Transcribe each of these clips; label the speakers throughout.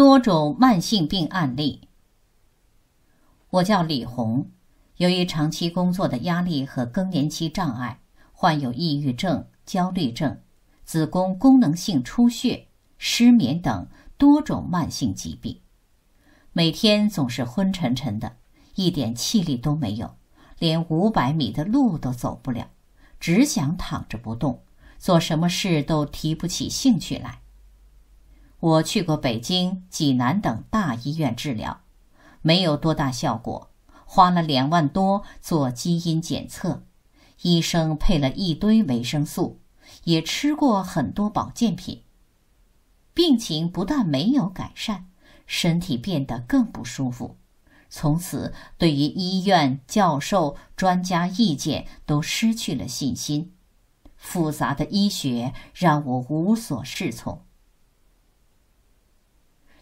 Speaker 1: 多种慢性病案例。我叫李红，由于长期工作的压力和更年期障碍，患有抑郁症、焦虑症、子宫功能性出血、失眠等多种慢性疾病，每天总是昏沉沉的，一点气力都没有，连五百米的路都走不了，只想躺着不动，做什么事都提不起兴趣来。我去过北京、济南等大医院治疗，没有多大效果，花了两万多做基因检测，医生配了一堆维生素，也吃过很多保健品，病情不但没有改善，身体变得更不舒服。从此，对于医院、教授、专家意见都失去了信心，复杂的医学让我无所适从。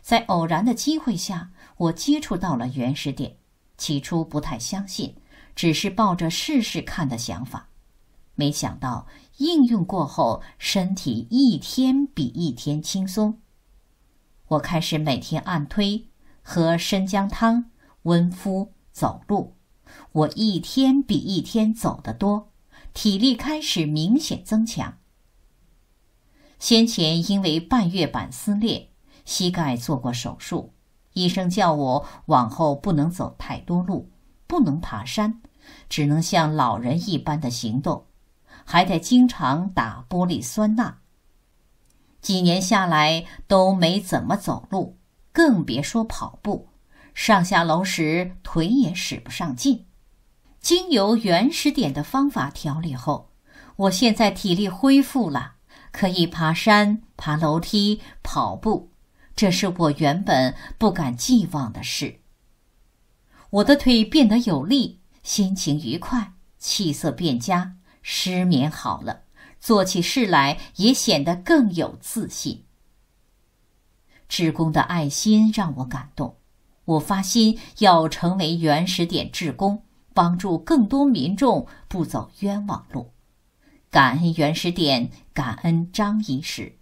Speaker 1: 在偶然的机会下，我接触到了原始点，起初不太相信，只是抱着试试看的想法。没想到应用过后，身体一天比一天轻松。我开始每天按推、喝生姜汤、温敷、走路。我一天比一天走得多，体力开始明显增强。先前因为半月板撕裂。膝盖做过手术，医生叫我往后不能走太多路，不能爬山，只能像老人一般的行动，还得经常打玻璃酸钠。几年下来都没怎么走路，更别说跑步。上下楼时腿也使不上劲。经由原始点的方法调理后，我现在体力恢复了，可以爬山、爬楼梯、跑步。这是我原本不敢寄望的事。我的腿变得有力，心情愉快，气色变佳，失眠好了，做起事来也显得更有自信。职工的爱心让我感动，我发心要成为原始点职工，帮助更多民众不走冤枉路。感恩原始点，感恩张医师。